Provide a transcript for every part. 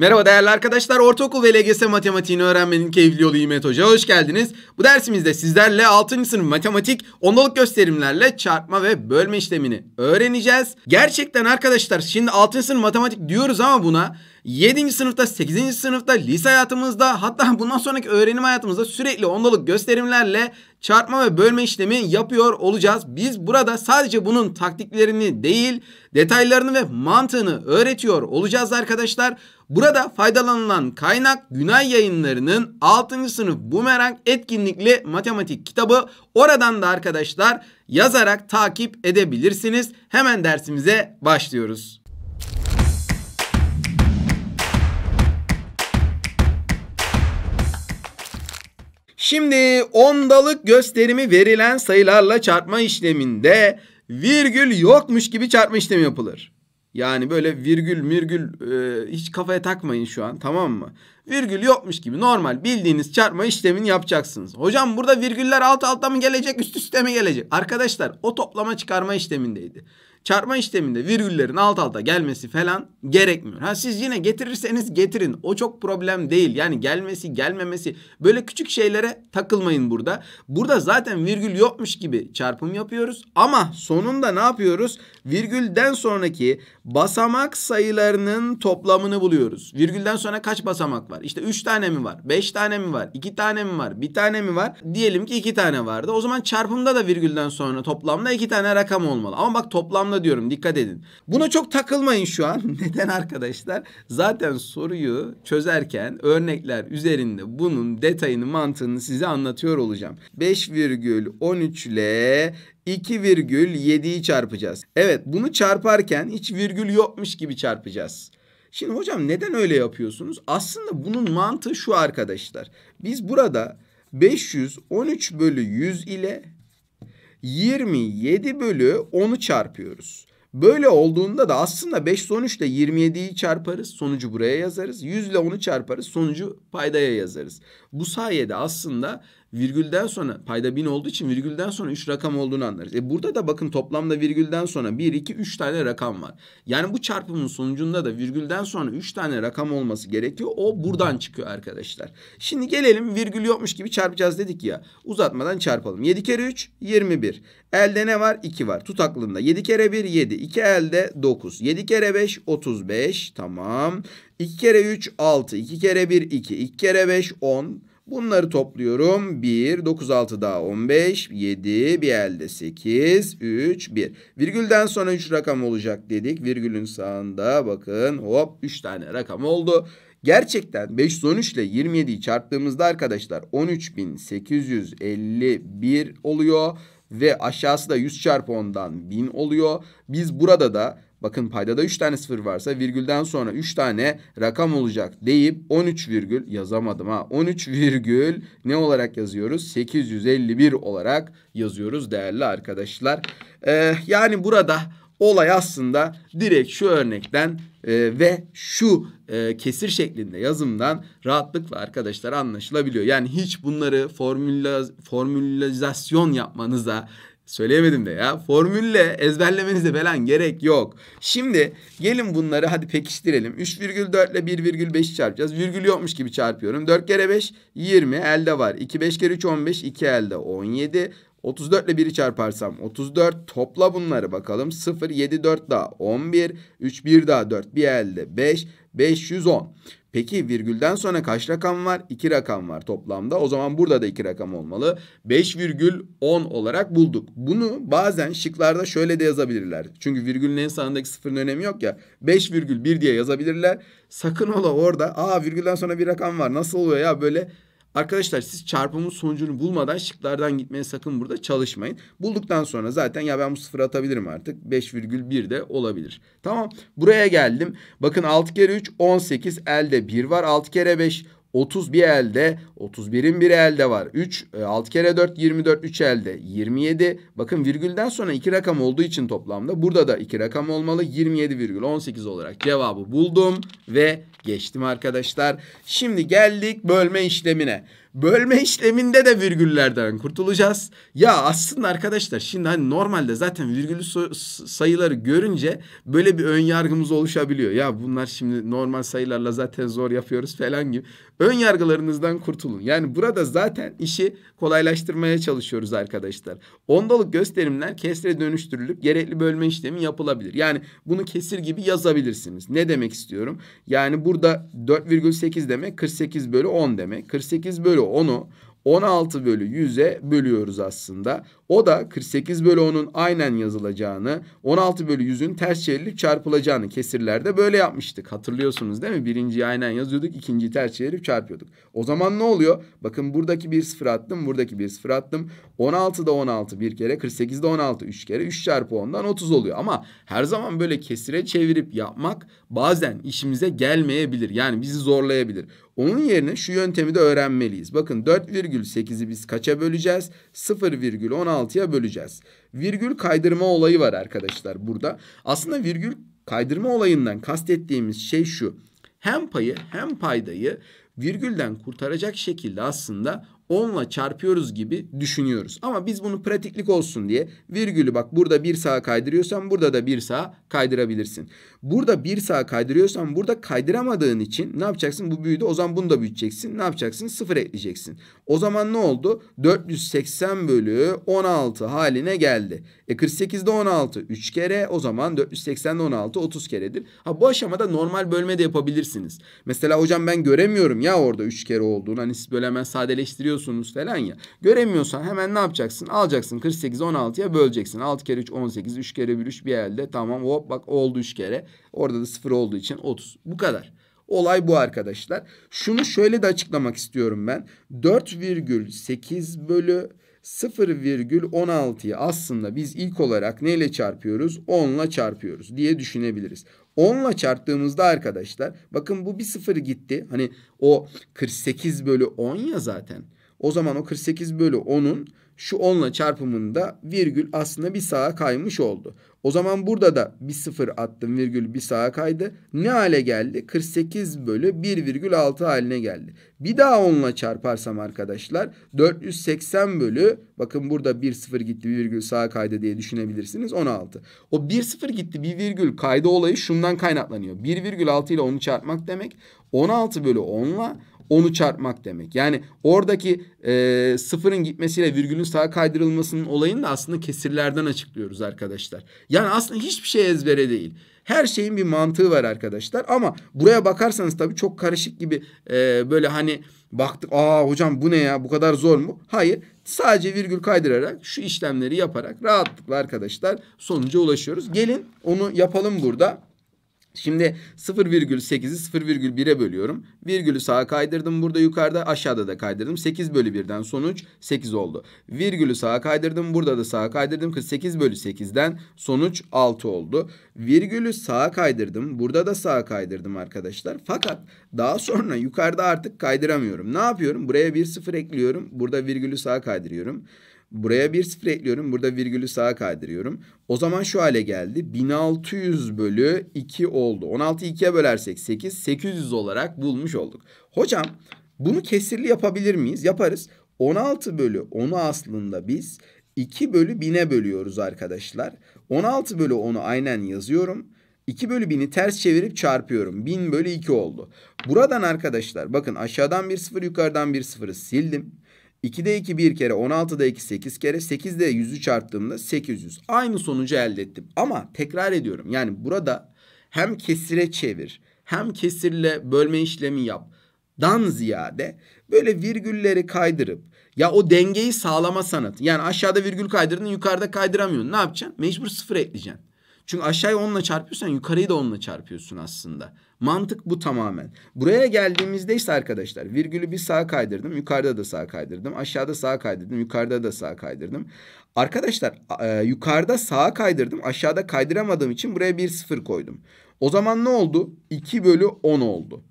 Merhaba değerli arkadaşlar. Ortaokul ve LGS matematiğini öğrenmenin keyifli yolu İmet Hoca. Hoş geldiniz. Bu dersimizde sizlerle 6. sınıf matematik ondalık gösterimlerle çarpma ve bölme işlemini öğreneceğiz. Gerçekten arkadaşlar şimdi 6. sınıf matematik diyoruz ama buna 7. sınıfta, 8. sınıfta, lise hayatımızda hatta bundan sonraki öğrenim hayatımızda sürekli ondalık gösterimlerle çarpma ve bölme işlemi yapıyor olacağız. Biz burada sadece bunun taktiklerini değil detaylarını ve mantığını öğretiyor olacağız arkadaşlar. Burada faydalanılan kaynak Günay yayınlarının 6. sınıf bumerang etkinlikli matematik kitabı. Oradan da arkadaşlar yazarak takip edebilirsiniz. Hemen dersimize başlıyoruz. Şimdi ondalık gösterimi verilen sayılarla çarpma işleminde virgül yokmuş gibi çarpma işlemi yapılır. Yani böyle virgül virgül e, hiç kafaya takmayın şu an tamam mı? Virgül yokmuş gibi normal bildiğiniz çarpma işlemini yapacaksınız. Hocam burada virgüller alt alta mı gelecek üst üste mi gelecek? Arkadaşlar o toplama çıkarma işlemindeydi çarpma işleminde virgüllerin alt alta gelmesi falan gerekmiyor. Ha siz yine getirirseniz getirin. O çok problem değil. Yani gelmesi gelmemesi böyle küçük şeylere takılmayın burada. Burada zaten virgül yokmuş gibi çarpım yapıyoruz. Ama sonunda ne yapıyoruz? Virgülden sonraki basamak sayılarının toplamını buluyoruz. Virgülden sonra kaç basamak var? İşte 3 tane mi var? 5 tane mi var? 2 tane mi var? 1 tane mi var? Diyelim ki 2 tane vardı. O zaman çarpımda da virgülden sonra toplamda 2 tane rakam olmalı. Ama bak toplamda anlamda diyorum dikkat edin. Buna çok takılmayın şu an. Neden arkadaşlar? Zaten soruyu çözerken örnekler üzerinde bunun detayını mantığını size anlatıyor olacağım. 5,13 ile 2,7'yi çarpacağız. Evet bunu çarparken hiç virgül yokmuş gibi çarpacağız. Şimdi hocam neden öyle yapıyorsunuz? Aslında bunun mantığı şu arkadaşlar. Biz burada 513 bölü 100 ile 27 bölü 10'u çarpıyoruz. Böyle olduğunda da aslında 513 ile 27'yi çarparız. Sonucu buraya yazarız. 100 ile 10'u çarparız. Sonucu paydaya yazarız. Bu sayede aslında virgülden sonra payda bin olduğu için virgülden sonra üç rakam olduğunu anlarız. E burada da bakın toplamda virgülden sonra bir iki üç tane rakam var. Yani bu çarpımın sonucunda da virgülden sonra üç tane rakam olması gerekiyor. O buradan çıkıyor arkadaşlar. Şimdi gelelim virgül yokmuş gibi çarpacağız dedik ya. Uzatmadan çarpalım. 7 kere 3 21. Elde ne var? 2 var. Tut aklında. 7 kere 1 7. 2 elde 9. 7 kere 5 35. Tamam. 2 kere 3 6. 2 kere 1 2. 2 kere 5 10. Bunları topluyorum. 1, 9, 6 daha 15, 7, bir elde 8, 3, 1. Virgülden sonra 3 rakam olacak dedik. Virgülün sağında bakın hop 3 tane rakam oldu. Gerçekten 513 ile 27'yi çarptığımızda arkadaşlar 13.851 oluyor. Ve aşağısı da 100 çarpı 10'dan 1000 oluyor. Biz burada da Bakın paydada 3 tane sıfır varsa virgülden sonra 3 tane rakam olacak deyip 13 virgül yazamadım ha. 13 virgül ne olarak yazıyoruz? 851 olarak yazıyoruz değerli arkadaşlar. Ee, yani burada olay aslında direkt şu örnekten e, ve şu e, kesir şeklinde yazımdan rahatlıkla arkadaşlar anlaşılabiliyor. Yani hiç bunları formüla, formülizasyon yapmanıza Söyleyemedim de ya. Formülle ezberlemenize falan gerek yok. Şimdi gelin bunları hadi pekiştirelim. 3,4 ile 1,5'i çarpacağız. Virgül yokmuş gibi çarpıyorum. 4 kere 5 20 elde var. 2 5 kere 3 15 2 elde 17. 34 ile 1'i çarparsam 34 topla bunları bakalım. 0 7 4 daha 11 3 1 daha 4 bir elde 5 510. Peki virgülden sonra kaç rakam var? 2 rakam var toplamda. O zaman burada da 2 rakam olmalı. 5,10 olarak bulduk. Bunu bazen şıklarda şöyle de yazabilirler. Çünkü virgülün en sağındaki sıfırın önemi yok ya. 5,1 diye yazabilirler. Sakın ola orada. Aa virgülden sonra bir rakam var. Nasıl oluyor ya böyle Arkadaşlar siz çarpımın sonucunu bulmadan şıklardan gitmeye sakın burada çalışmayın. Bulduktan sonra zaten ya ben bu sıfırı atabilirim artık. 5,1 de olabilir. Tamam. Buraya geldim. Bakın 6 kere 3 18. Elde 1 var. 6 kere 5 31 elde. 31'in bir elde var. 3 6 e, kere 4 24 3 elde. 27 bakın virgülden sonra iki rakam olduğu için toplamda burada da iki rakam olmalı. 27,18 olarak cevabı buldum ve geçtim arkadaşlar. Şimdi geldik bölme işlemine. Bölme işleminde de virgüllerden kurtulacağız. Ya aslında arkadaşlar şimdi hani normalde zaten virgülü sayıları görünce böyle bir ön yargımız oluşabiliyor. Ya bunlar şimdi normal sayılarla zaten zor yapıyoruz falan gibi. Ön yargılarınızdan kurtulun. Yani burada zaten işi kolaylaştırmaya çalışıyoruz arkadaşlar. Ondalık gösterimler kesre dönüştürülüp gerekli bölme işlemi yapılabilir. Yani bunu kesir gibi yazabilirsiniz. Ne demek istiyorum? Yani burada 4,8 demek 48 bölü 10 demek. 48 bölü onu 16 bölü 100'e bölüyoruz aslında. O da 48 bölü 10'un aynen yazılacağını, 16 bölü 100'ün ters çevrilip çarpılacağını kesirlerde böyle yapmıştık. Hatırlıyorsunuz değil mi? Birinciyi aynen yazıyorduk, ikinciyi ters çevirip çarpıyorduk. O zaman ne oluyor? Bakın buradaki bir sıfır attım, buradaki bir sıfır attım. 16 da 16 bir kere, 48 de 16 üç kere. 3 çarpı 10'dan 30 oluyor. Ama her zaman böyle kesire çevirip yapmak bazen işimize gelmeyebilir. Yani bizi zorlayabilir. Onun yerine şu yöntemi de öğrenmeliyiz. Bakın 4,8'i biz kaça böleceğiz? 0,16 16'ya böleceğiz. Virgül kaydırma olayı var arkadaşlar burada. Aslında virgül kaydırma olayından kastettiğimiz şey şu. Hem payı hem paydayı virgülden kurtaracak şekilde aslında 10'la çarpıyoruz gibi düşünüyoruz. Ama biz bunu pratiklik olsun diye virgülü bak burada bir sağa kaydırıyorsan burada da bir sağa kaydırabilirsin. Burada bir sağa kaydırıyorsan burada kaydıramadığın için ne yapacaksın? Bu büyüdü o zaman bunu da büyüteceksin. Ne yapacaksın? Sıfır ekleyeceksin. O zaman ne oldu? 480 bölü 16 haline geldi. E 48'de 16 3 kere o zaman 480'de 16 30 keredir. Ha bu aşamada normal bölme de yapabilirsiniz. Mesela hocam ben göremiyorum ya orada 3 kere olduğunu. Hani siz böyle hemen sadeleştiriyorsunuz görüyorsunuz falan ya. Göremiyorsan hemen ne yapacaksın? Alacaksın 48 16'ya böleceksin. 6 kere 3 18, 3 kere 1 3 bir elde. Tamam hop bak oldu 3 kere. Orada da 0 olduğu için 30. Bu kadar. Olay bu arkadaşlar. Şunu şöyle de açıklamak istiyorum ben. 4,8 bölü 0,16'yı aslında biz ilk olarak neyle çarpıyoruz? 10 çarpıyoruz diye düşünebiliriz. 10 çarptığımızda arkadaşlar bakın bu bir sıfır gitti. Hani o 48 bölü 10 ya zaten. O zaman o 48 bölü 10'un şu 10 ile çarpımında virgül aslında bir sağa kaymış oldu. O zaman burada da bir sıfır attım virgül bir sağa kaydı. Ne hale geldi? 48 bölü 1,6 haline geldi. Bir daha 10 ile çarparsam arkadaşlar 480 bölü bakın burada bir sıfır gitti bir virgül sağa kaydı diye düşünebilirsiniz 16. O bir sıfır gitti bir virgül kaydı olayı şundan kaynaklanıyor. 1,6 ile onu çarpmak demek 16 bölü 10 ile onu çarpmak demek. Yani oradaki e, sıfırın gitmesiyle virgülün sağa kaydırılmasının olayını da aslında kesirlerden açıklıyoruz arkadaşlar. Yani aslında hiçbir şey ezbere değil. Her şeyin bir mantığı var arkadaşlar. Ama buraya bakarsanız tabii çok karışık gibi e, böyle hani baktık. Aa hocam bu ne ya bu kadar zor mu? Hayır sadece virgül kaydırarak şu işlemleri yaparak rahatlıkla arkadaşlar sonuca ulaşıyoruz. Gelin onu yapalım burada. Şimdi 0,8'i 0,1'e bölüyorum. Virgülü sağa kaydırdım. Burada yukarıda aşağıda da kaydırdım. 8 bölü 1'den sonuç 8 oldu. Virgülü sağa kaydırdım. Burada da sağa kaydırdım. 48 bölü 8'den sonuç 6 oldu. Virgülü sağa kaydırdım. Burada da sağa kaydırdım arkadaşlar. Fakat daha sonra yukarıda artık kaydıramıyorum. Ne yapıyorum? Buraya bir 0 ekliyorum. Burada virgülü sağa kaydırıyorum. Buraya bir sıfır ekliyorum. Burada virgülü sağa kaydırıyorum. O zaman şu hale geldi. 1600 bölü 2 oldu. 16'yı 2'ye bölersek 8. 800 olarak bulmuş olduk. Hocam bunu kesirli yapabilir miyiz? Yaparız. 16 bölü 10'u aslında biz 2 bölü 1000'e bölüyoruz arkadaşlar. 16 bölü 10'u aynen yazıyorum. 2 bölü 1000'i ters çevirip çarpıyorum. 1000 bölü 2 oldu. Buradan arkadaşlar bakın aşağıdan bir sıfır yukarıdan bir sıfırı sildim. 2'de 2 bir kere 16'da 2 8 kere 8'de 100'ü çarptığımda 800. Aynı sonucu elde ettim. Ama tekrar ediyorum yani burada hem kesire çevir hem kesirle bölme işlemi yap dan ziyade böyle virgülleri kaydırıp ya o dengeyi sağlama sanatı. Yani aşağıda virgül kaydırdın yukarıda kaydıramıyorsun. Ne yapacaksın? Mecbur sıfır ekleyeceksin. Çünkü aşağıyı 10 çarpıyorsan yukarıyı da 10 çarpıyorsun aslında. Mantık bu tamamen. Buraya geldiğimizde ise arkadaşlar virgülü bir sağa kaydırdım. Yukarıda da sağa kaydırdım. Aşağıda sağa kaydırdım. Yukarıda da sağa kaydırdım. Arkadaşlar e, yukarıda sağa kaydırdım. Aşağıda kaydıramadığım için buraya bir sıfır koydum. O zaman ne oldu? 2 bölü 10 oldu.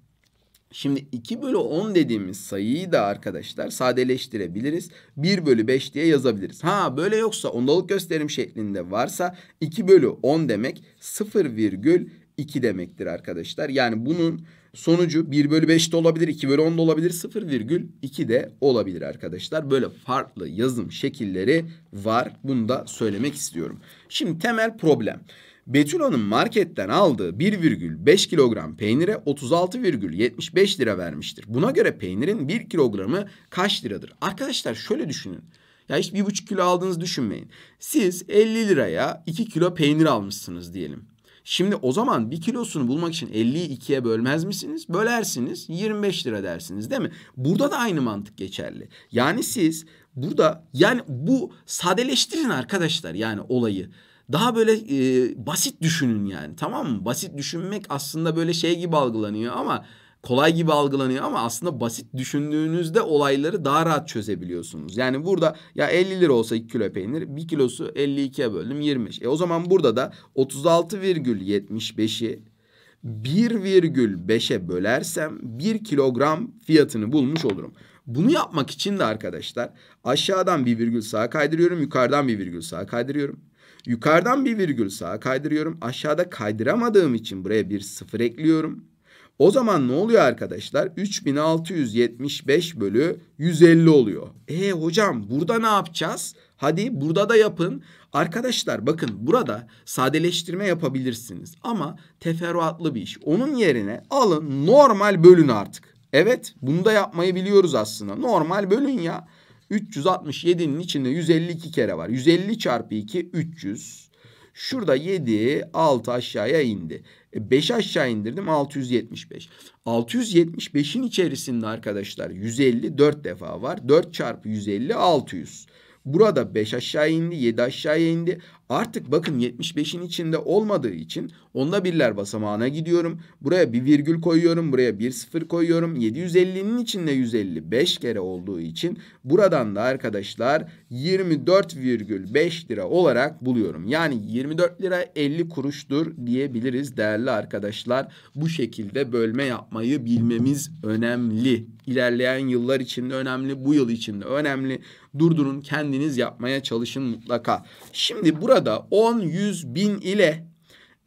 Şimdi 2 bölü 10 dediğimiz sayıyı da arkadaşlar sadeleştirebiliriz. 1 bölü 5 diye yazabiliriz. Ha böyle yoksa ondalık gösterim şeklinde varsa 2 bölü 10 demek 0,2 demektir arkadaşlar. Yani bunun sonucu 1 bölü 5 de olabilir, 2 bölü 10 da olabilir, 0,2 de olabilir arkadaşlar. Böyle farklı yazım şekilleri var. Bunu da söylemek istiyorum. Şimdi temel problem. Problem. Betül Hanım marketten aldığı 1,5 kilogram peynire 36,75 lira vermiştir. Buna göre peynirin 1 kilogramı kaç liradır? Arkadaşlar şöyle düşünün. Ya hiç 1,5 kilo aldığınızı düşünmeyin. Siz 50 liraya 2 kilo peynir almışsınız diyelim. Şimdi o zaman bir kilosunu bulmak için 50'yi 2'ye bölmez misiniz? Bölersiniz 25 lira dersiniz değil mi? Burada da aynı mantık geçerli. Yani siz burada yani bu sadeleştirin arkadaşlar yani olayı daha böyle e, basit düşünün yani tamam mı? Basit düşünmek aslında böyle şey gibi algılanıyor ama kolay gibi algılanıyor ama aslında basit düşündüğünüzde olayları daha rahat çözebiliyorsunuz. Yani burada ya 50 lira olsa 2 kilo peynir 1 kilosu 52'ye böldüm 25. E o zaman burada da 36,75'i 1,5'e bölersem 1 kilogram fiyatını bulmuş olurum. Bunu yapmak için de arkadaşlar aşağıdan bir virgül sağa kaydırıyorum yukarıdan bir virgül sağa kaydırıyorum. Yukarıdan bir virgül sağa kaydırıyorum. Aşağıda kaydıramadığım için buraya bir sıfır ekliyorum. O zaman ne oluyor arkadaşlar? 3675 bölü 150 oluyor. E hocam burada ne yapacağız? Hadi burada da yapın. Arkadaşlar bakın burada sadeleştirme yapabilirsiniz. Ama teferruatlı bir iş. Onun yerine alın normal bölün artık. Evet bunu da yapmayı biliyoruz aslında. Normal bölün ya. 367'nin içinde 152 kere var. 150 çarpı 2 300. Şurada 7 6 aşağıya indi. 5 e, aşağı indirdim 675. 675'in içerisinde arkadaşlar 150 4 defa var. 4 çarpı 150 600. Burada 5 aşağı indi 7 aşağıya indi. Artık bakın 75'in içinde olmadığı için onda birler basamağına gidiyorum. Buraya bir virgül koyuyorum. Buraya bir sıfır koyuyorum. 750'nin içinde 155 kere olduğu için buradan da arkadaşlar 24,5 lira olarak buluyorum. Yani 24 lira 50 kuruştur diyebiliriz değerli arkadaşlar. Bu şekilde bölme yapmayı bilmemiz önemli. İlerleyen yıllar için de önemli. Bu yıl için de önemli. Durdurun kendiniz yapmaya çalışın mutlaka. Şimdi burada Burada 10, 100, 1000 ile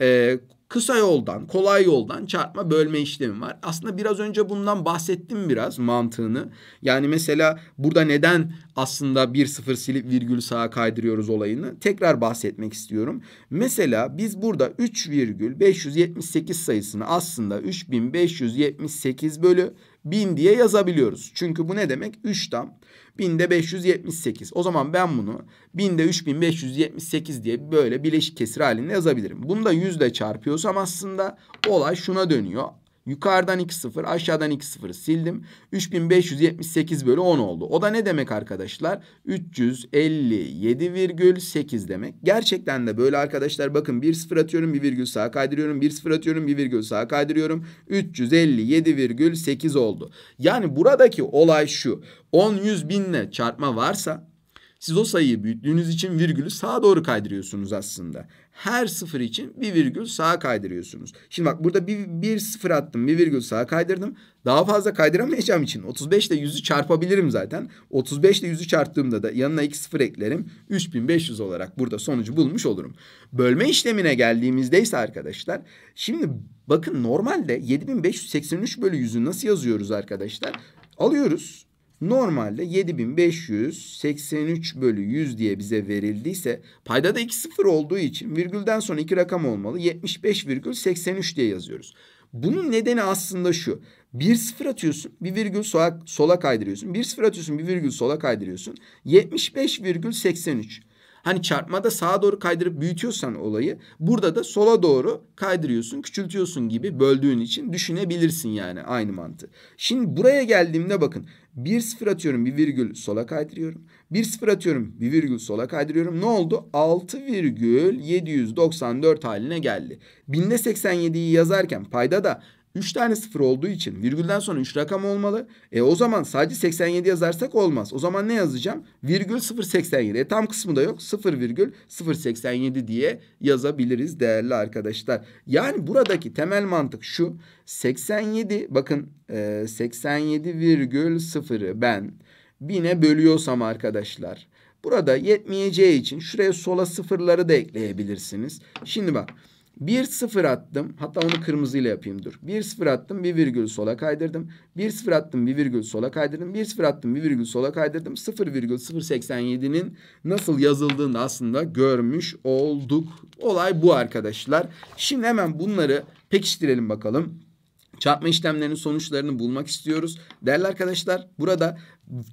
e, kısa yoldan, kolay yoldan çarpma bölme işlemi var. Aslında biraz önce bundan bahsettim biraz mantığını. Yani mesela burada neden aslında bir sıfır silip virgül sağa kaydırıyoruz olayını tekrar bahsetmek istiyorum. Mesela biz burada 3 578 sayısını aslında 3578 bölü 1000 diye yazabiliyoruz. Çünkü bu ne demek? 3 tam Binde 578. O zaman ben bunu binde 3578 diye böyle bileşik kesir halinde yazabilirim. Bunu da yüzle çarpıyorsam aslında olay şuna dönüyor. Yukarıdan 2-0 aşağıdan 2-0 sildim. 3578 bölü 10 oldu. O da ne demek arkadaşlar? 357,8 demek. Gerçekten de böyle arkadaşlar bakın 1 sıfır atıyorum bir virgül sağa kaydırıyorum. 1 sıfır atıyorum bir virgül sağa kaydırıyorum. 357,8 oldu. Yani buradaki olay şu. 10 100 binle çarpma varsa siz o sayıyı büyüttüğünüz için virgülü sağa doğru kaydırıyorsunuz aslında. Her sıfır için bir virgül sağa kaydırıyorsunuz. Şimdi bak burada bir, bir sıfır attım bir virgül sağa kaydırdım. Daha fazla kaydıramayacağım için 35 ile 100'ü çarpabilirim zaten. 35 ile 100'ü çarptığımda da yanına 2 sıfır eklerim. 3500 olarak burada sonucu bulmuş olurum. Bölme işlemine geldiğimizde ise arkadaşlar. Şimdi bakın normalde 7583 bölü 100'ü nasıl yazıyoruz arkadaşlar? Alıyoruz Normalde 7583 bölü 100 diye bize verildiyse payda da 2 sıfır olduğu için virgülden sonra 2 rakam olmalı. 75,83 diye yazıyoruz. Bunun nedeni aslında şu. Bir sıfır atıyorsun bir virgül sola, sola kaydırıyorsun. Bir sıfır atıyorsun bir virgül sola kaydırıyorsun. 75,83. Hani çarpmada sağa doğru kaydırıp büyütüyorsan olayı burada da sola doğru kaydırıyorsun küçültüyorsun gibi böldüğün için düşünebilirsin yani aynı mantı. Şimdi buraya geldiğimde bakın bir sıfır atıyorum bir virgül sola kaydırıyorum. Bir sıfır atıyorum bir virgül sola kaydırıyorum. Ne oldu? 6,794 haline geldi. Binde 87'yi yazarken payda da 3 tane sıfır olduğu için virgülden sonra 3 rakam olmalı. E o zaman sadece 87 yazarsak olmaz. O zaman ne yazacağım? Virgül 087. E tam kısmı da yok. 0.087 diye yazabiliriz değerli arkadaşlar. Yani buradaki temel mantık şu. 87 bakın e, 87 virgül 0'ı ben 1000'e bölüyorsam arkadaşlar. Burada yetmeyeceği için şuraya sola sıfırları da ekleyebilirsiniz. Şimdi bak bir sıfır attım. Hatta onu kırmızıyla yapayım dur. Bir sıfır attım bir virgül sola kaydırdım. Bir sıfır attım bir virgül sola kaydırdım. Bir sıfır attım bir virgül sola kaydırdım. Sıfır virgül sıfır seksen yedi'nin nasıl yazıldığını aslında görmüş olduk. Olay bu arkadaşlar. Şimdi hemen bunları pekiştirelim bakalım. Çarpma işlemlerinin sonuçlarını bulmak istiyoruz. Değerli arkadaşlar burada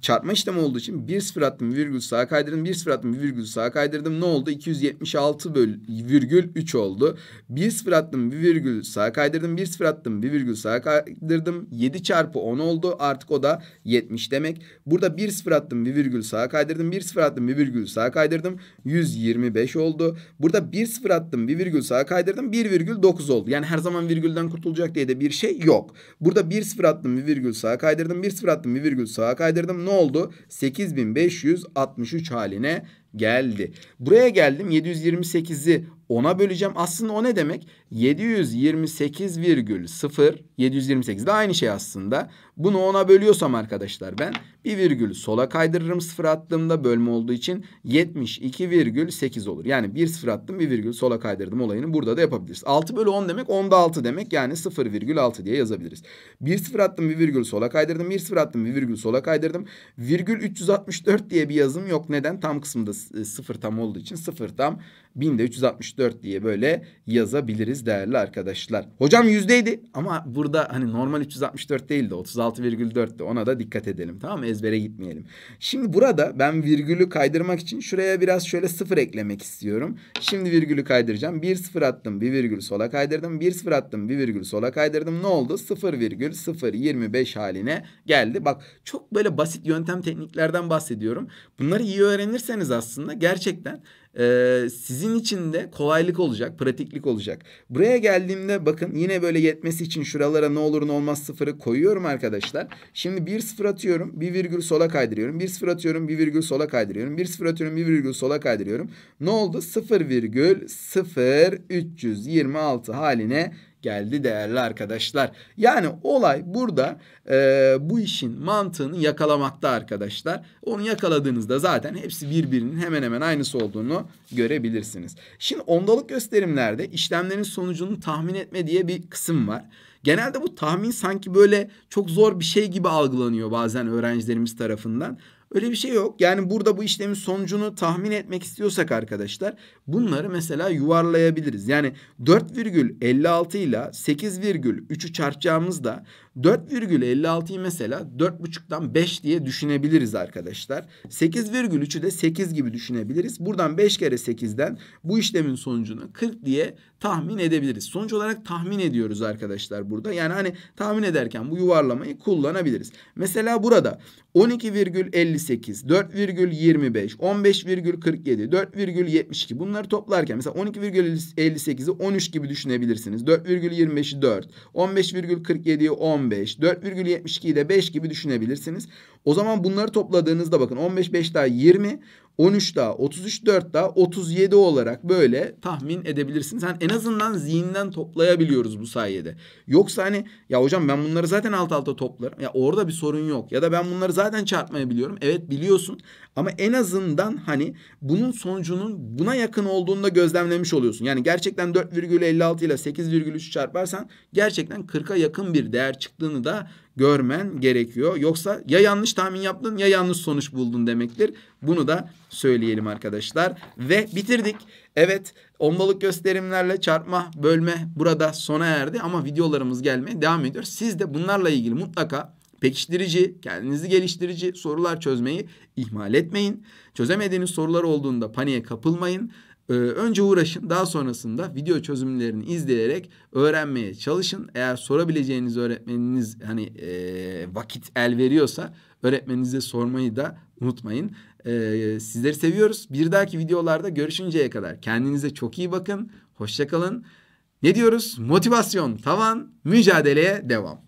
çarpma işlemi olduğu için bir sıfır attım virgül sağa kaydırdım. Bir sıfır attım virgül sağa kaydırdım. Ne oldu? 276 böl virgül 3 oldu. Bir sıfır attım bir virgül sağa kaydırdım. Bir sıfır attım bir virgül sağa kaydırdım. 7 çarpı 10 oldu. Artık o da 70 demek. Burada bir sıfır attım bir virgül sağa kaydırdım. Bir sıfır attım bir virgül sağa kaydırdım. 125 oldu. Burada bir sıfır attım bir virgül sağa kaydırdım. virgül 1,9 oldu. Yani her zaman virgülden kurtulacak diye de bir şey yok. Burada bir sıfır attım bir virgül sağa kaydırdım. Bir sıfır attım bir virgül sağa kaydırdım arttırdım. Ne oldu? 8563 haline geldi. Buraya geldim 728'i 10'a böleceğim. Aslında o ne demek? 728,0 728 de aynı şey aslında. Bunu 10'a bölüyorsam arkadaşlar ben bir virgül sola kaydırırım sıfır attığımda bölme olduğu için 72,8 olur. Yani bir sıfır attım bir virgül sola kaydırdım olayını burada da yapabiliriz. 6 bölü 10 demek 10'da 6 demek yani 0,6 diye yazabiliriz. Bir sıfır attım bir virgül sola kaydırdım bir sıfır attım bir virgül sola kaydırdım. Virgül 364 diye bir yazım yok. Neden? Tam kısmında e, sıfır tam olduğu için sıfır tam 364 diye böyle yazabiliriz değerli arkadaşlar. Hocam yüzdeydi ama burada hani normal 364 değil de 36,4'te ona da dikkat edelim tamam mı ezbere gitmeyelim. Şimdi burada ben virgülü kaydırmak için şuraya biraz şöyle sıfır eklemek istiyorum. Şimdi virgülü kaydıracağım. Bir sıfır attım bir virgül sola kaydırdım. Bir sıfır attım bir virgül sola kaydırdım. Ne oldu? 0,025 haline geldi. Bak çok böyle basit yöntem tekniklerden bahsediyorum. Bunları iyi öğrenirseniz aslında gerçekten e, sizin için de kolaylık olacak, pratiklik olacak. Buraya geldiğimde bakın yine böyle yetmesi için şuralara ne olur ne olmaz sıfırı koyuyorum arkadaşlar. Şimdi bir sıfır atıyorum, bir virgül sola kaydırıyorum. Bir sıfır atıyorum, bir virgül sola kaydırıyorum. Bir sıfır atıyorum, bir virgül sola kaydırıyorum. Ne oldu? Sıfır sıfır virgül üç yüz yirmi altı haline geldi değerli arkadaşlar. Yani olay burada e, bu işin mantığını yakalamakta arkadaşlar. Onu yakaladığınızda zaten hepsi birbirinin hemen hemen aynısı olduğunu görebilirsiniz. Şimdi ondalık gösterimlerde işlemlerin sonucunu tahmin etme diye bir kısım var. Genelde bu tahmin sanki böyle çok zor bir şey gibi algılanıyor bazen öğrencilerimiz tarafından. Öyle bir şey yok. Yani burada bu işlemin sonucunu tahmin etmek istiyorsak arkadaşlar bunları mesela yuvarlayabiliriz. Yani 4,56 ile 8,3'ü çarpacağımızda 4,56'yı mesela 4,5'tan 5 diye düşünebiliriz arkadaşlar. 8,3'ü de 8 gibi düşünebiliriz. Buradan 5 kere 8'den bu işlemin sonucunu 40 diye tahmin edebiliriz. Sonuç olarak tahmin ediyoruz arkadaşlar burada. Yani hani tahmin ederken bu yuvarlamayı kullanabiliriz. Mesela burada 12,58, 4,25, 15,47, 4,72 bunları toplarken mesela 12,58'i 13 gibi düşünebilirsiniz. 4,25'i 4, 15,47'yi 15 15, 4,72'yi de 5 gibi düşünebilirsiniz. O zaman bunları topladığınızda bakın 15, 5 daha 20. 13 daha 33 4 daha 37 olarak böyle tahmin edebilirsiniz. Yani en azından zihinden toplayabiliyoruz bu sayede. Yoksa hani ya hocam ben bunları zaten alt alta toplarım. Ya orada bir sorun yok. Ya da ben bunları zaten çarpmayı biliyorum. Evet biliyorsun. Ama en azından hani bunun sonucunun buna yakın olduğunu da gözlemlemiş oluyorsun. Yani gerçekten 4,56 ile 8,3 çarparsan gerçekten 40'a yakın bir değer çıktığını da görmen gerekiyor. Yoksa ya yanlış tahmin yaptın ya yanlış sonuç buldun demektir. Bunu da söyleyelim arkadaşlar. Ve bitirdik. Evet ondalık gösterimlerle çarpma bölme burada sona erdi. Ama videolarımız gelmeye devam ediyor. Siz de bunlarla ilgili mutlaka pekiştirici, kendinizi geliştirici sorular çözmeyi ihmal etmeyin. Çözemediğiniz sorular olduğunda paniğe kapılmayın. Ee, önce uğraşın daha sonrasında video çözümlerini izleyerek öğrenmeye çalışın. Eğer sorabileceğiniz öğretmeniniz hani e, vakit el veriyorsa öğretmeninize sormayı da unutmayın. Ee, sizleri seviyoruz. Bir dahaki videolarda görüşünceye kadar kendinize çok iyi bakın. Hoşçakalın. Ne diyoruz? Motivasyon tavan, mücadeleye devam.